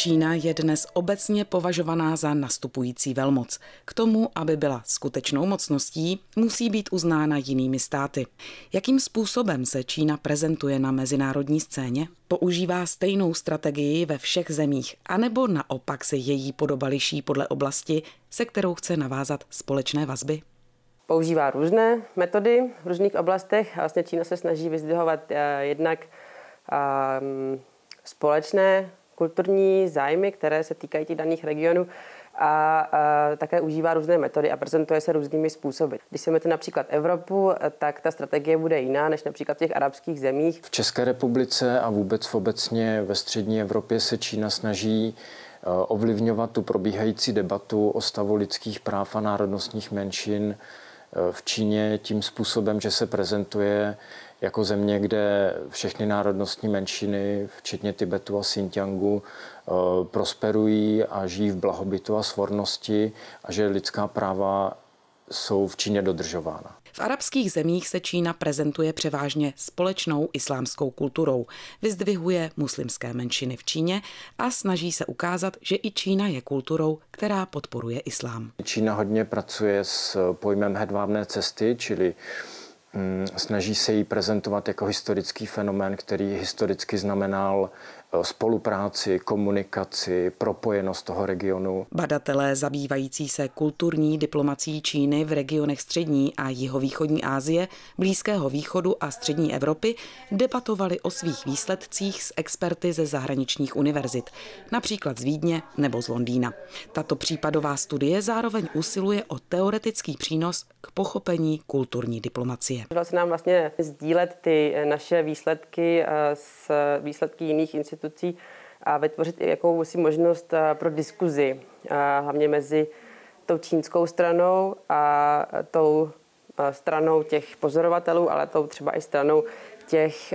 Čína je dnes obecně považovaná za nastupující velmoc. K tomu, aby byla skutečnou mocností, musí být uznána jinými státy. Jakým způsobem se Čína prezentuje na mezinárodní scéně? Používá stejnou strategii ve všech zemích, anebo naopak se její podoba liší podle oblasti, se kterou chce navázat společné vazby? Používá různé metody v různých oblastech a vlastně Čína se snaží vyzdvihovat eh, jednak ehm, společné kulturní zájmy, které se týkají těch daných regionů a, a také užívá různé metody a prezentuje se různými způsoby. Když se například Evropu, tak ta strategie bude jiná než například v těch arabských zemích. V České republice a vůbec v obecně ve střední Evropě se Čína snaží e, ovlivňovat tu probíhající debatu o stavu lidských práv a národnostních menšin e, v Číně tím způsobem, že se prezentuje jako země, kde všechny národnostní menšiny, včetně Tibetu a Xinjiangu, eh, prosperují a žijí v blahobytu a svornosti a že lidská práva jsou v Číně dodržována. V arabských zemích se Čína prezentuje převážně společnou islámskou kulturou, vyzdvihuje muslimské menšiny v Číně a snaží se ukázat, že i Čína je kulturou, která podporuje islám. Čína hodně pracuje s pojmem hedvábné cesty, čili uh, Mm, snaží se ji prezentovat jako historický fenomén, který historicky znamenal Eh, spolupráci, komunikaci, propojenost toho regionu. Badatelé zabývající se kulturní diplomací Číny v regionech střední a jihovýchodní Asie, Blízkého východu a střední Evropy debatovali o svých výsledcích s experty ze zahraničních univerzit, například z Vídně nebo z Londýna. Tato případová studie zároveň usiluje o teoretický přínos k pochopení kulturní diplomacie. Vlastně se nám vlastně sdílet ty naše výsledky eh, s výsledky jiných institucí institucí a vytvořit i jakousi možnost eh, pro diskuzi, eh, hlavně mezi tou čínskou stranou a tou eh, stranou těch pozorovatelů, ale tou třeba i stranou těch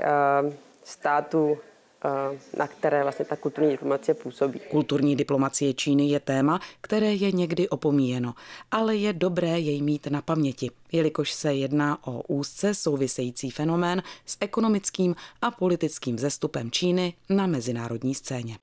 států Eh, na které vlastně ta kulturní diplomacie působí. Kulturní diplomacie Číny je téma, které je někdy opomíjeno, ale je dobré jej mít na paměti, jelikož se jedná o úzce související fenomén s ekonomickým a politickým zestupem Číny na mezinárodní scéně.